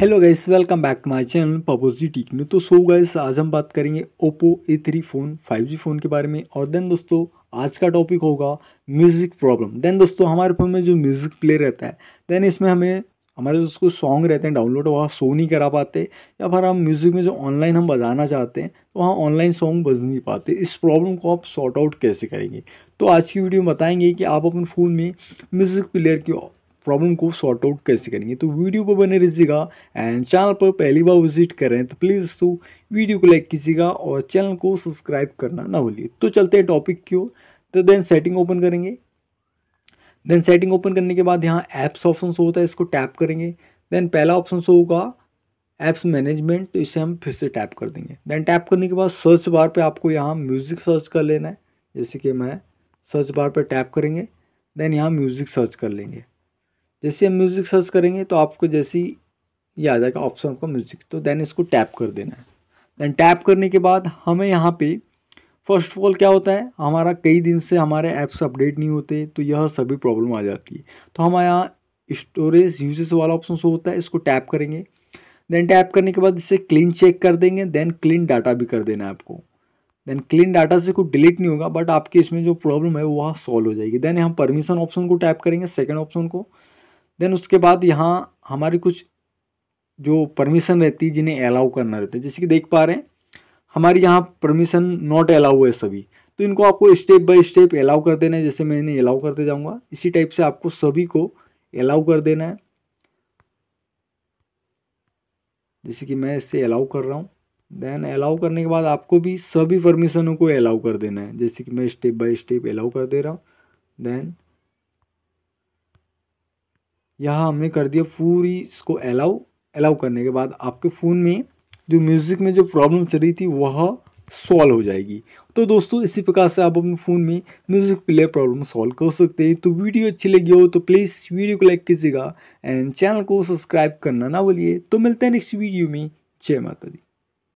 hello guys welcome back to my channel पपोजी टीकनू तो सो गाइस आज हम बात करेंगे Oppo A three phone five G phone के बारे में और देन दोस्तों आज का टॉपिक होगा म्यूज़िक प्रॉब्लम देन दोस्तों हमारे फ़ोन में जो म्यूज़िक प्ले रहता है देन इसमें हमें हमारे दोस्तों सॉन्ग रहते हैं डाउनलोड वहाँ शो नहीं करा पाते या फिर हम म्यूज़िक में जो ऑनलाइन हम बजाना चाहते हैं तो वहाँ ऑनलाइन सॉन्ग बज नहीं पाते इस प्रॉब्लम को आप सॉर्ट आउट कैसे करेंगे तो आज की वीडियो में बताएंगे कि आप अपने फ़ोन में म्यूज़िक प्लेयर की प्रॉब्लम को सॉर्ट आउट कैसे करेंगे तो वीडियो पर बने रहिएगा एंड चैनल पर पहली बार विजिट कर रहे हैं तो प्लीज़ दोस्तों वीडियो को लाइक कीजिएगा और चैनल को सब्सक्राइब करना ना भूलिए तो चलते हैं टॉपिक की ओर तो देन सेटिंग ओपन करेंगे देन सेटिंग ओपन करने के बाद यहाँ ऐप्स ऑप्शन शो होता है इसको टैप करेंगे देन पहला ऑप्शन शो होगा ऐप्स मैनेजमेंट तो इसे हम फिर से टैप कर देंगे देन टैप करने के बाद सर्च बार पे आपको यहाँ म्यूज़िक सर्च कर लेना है जैसे कि मैं सर्च बार पे टैप करेंगे देन यहाँ म्यूज़िक सर्च कर लेंगे जैसे हम म्यूज़िक सर्च करेंगे तो आपको जैसी ये आ जाएगा ऑप्शन का म्यूज़िक तो देन इसको टैप कर देना है देन टैप करने के बाद हमें यहाँ पे फर्स्ट ऑफ ऑल क्या होता है हमारा कई दिन से हमारे ऐप्स अपडेट नहीं होते तो यह सभी प्रॉब्लम आ जाती है तो हमारे यहाँ स्टोरेज यूजेस वाला ऑप्शन शो होता है इसको टैप करेंगे देन टैप करने के बाद इसे क्लीन चेक कर देंगे देन क्लीन डाटा भी कर देना है आपको देन क्लीन डाटा से कुछ डिलीट नहीं होगा बट आपके इसमें जो प्रॉब्लम है वह सॉल्व हो जाएगी देन हम परमिशन ऑप्शन को टैप करेंगे सेकेंड ऑप्शन को देन उसके बाद यहाँ हमारी कुछ जो परमिशन रहती है जिन्हें अलाउ करना रहता है जैसे कि देख पा रहे हैं हमारी यहाँ परमिशन नॉट अलाउ है सभी तो इनको आपको स्टेप बाय स्टेप अलाउ कर देना है जैसे मैं इन्हें अलाउ करते जाऊँगा इसी टाइप से आपको सभी को अलाउ कर देना है जैसे कि मैं इससे अलाउ कर रहा हूँ देन अलाउ करने के बाद आपको भी सभी परमिशनों को अलाउ कर देना है जैसे कि मैं स्टेप बाय स्टेप अलाउ कर दे रहा हूँ देन यहाँ हमने कर दिया पूरी इसको अलाउ अलाउ करने के बाद आपके फ़ोन में जो म्यूज़िक में जो प्रॉब्लम चल रही थी वह सॉल्व हो जाएगी तो दोस्तों इसी प्रकार से आप अपने फ़ोन में म्यूज़िक प्ले प्रॉब्लम सॉल्व कर सकते हैं तो वीडियो अच्छी लगी हो तो प्लीज़ वीडियो को लाइक कीजिएगा एंड चैनल को सब्सक्राइब करना ना बोलिए तो मिलते हैं नेक्स्ट वीडियो में जय माता दी